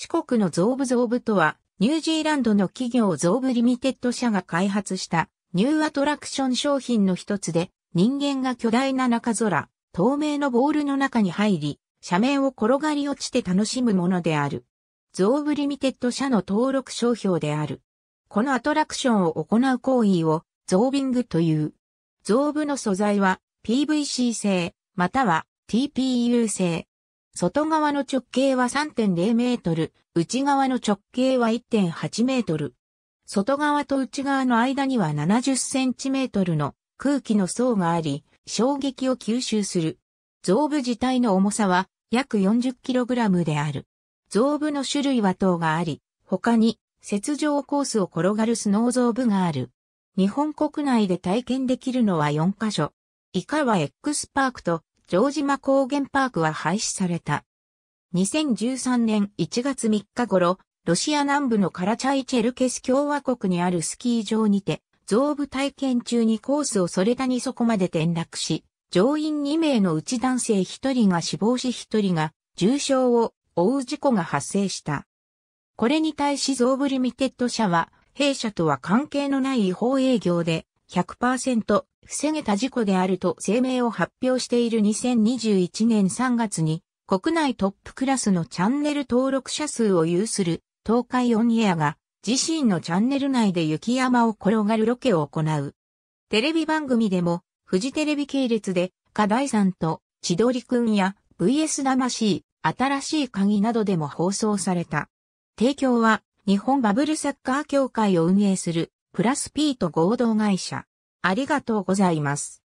四国のゾーブゾーブとは、ニュージーランドの企業ゾーブリミテッド社が開発したニューアトラクション商品の一つで、人間が巨大な中空、透明のボールの中に入り、斜面を転がり落ちて楽しむものである。ゾーブリミテッド社の登録商標である。このアトラクションを行う行為をゾービングという。ゾーブの素材は PVC 製、または TPU 製、外側の直径は3.0メートル、内側の直径は1.8メートル。外側と内側の間には70センチメートルの空気の層があり、衝撃を吸収する。造部自体の重さは約4 0ラムである。造部の種類は等があり、他に雪上コースを転がるスノー造部がある。日本国内で体験できるのは4カ所。以下は X パークと城島高原パークは廃止された。2013年1月3日頃、ロシア南部のカラチャイチェルケス共和国にあるスキー場にて、増部体験中にコースをそれたにそこまで転落し、乗員2名のうち男性1人が死亡し1人が重傷を負う事故が発生した。これに対し増部リミテッド社は、弊社とは関係のない違法営業で100%防げた事故であると声明を発表している2021年3月に、国内トップクラスのチャンネル登録者数を有する東海オンエアが自身のチャンネル内で雪山を転がるロケを行う。テレビ番組でもフジテレビ系列で課題さんと千鳥くんや VS 魂、新しい鍵などでも放送された。提供は日本バブルサッカー協会を運営するプラスピーと合同会社。ありがとうございます。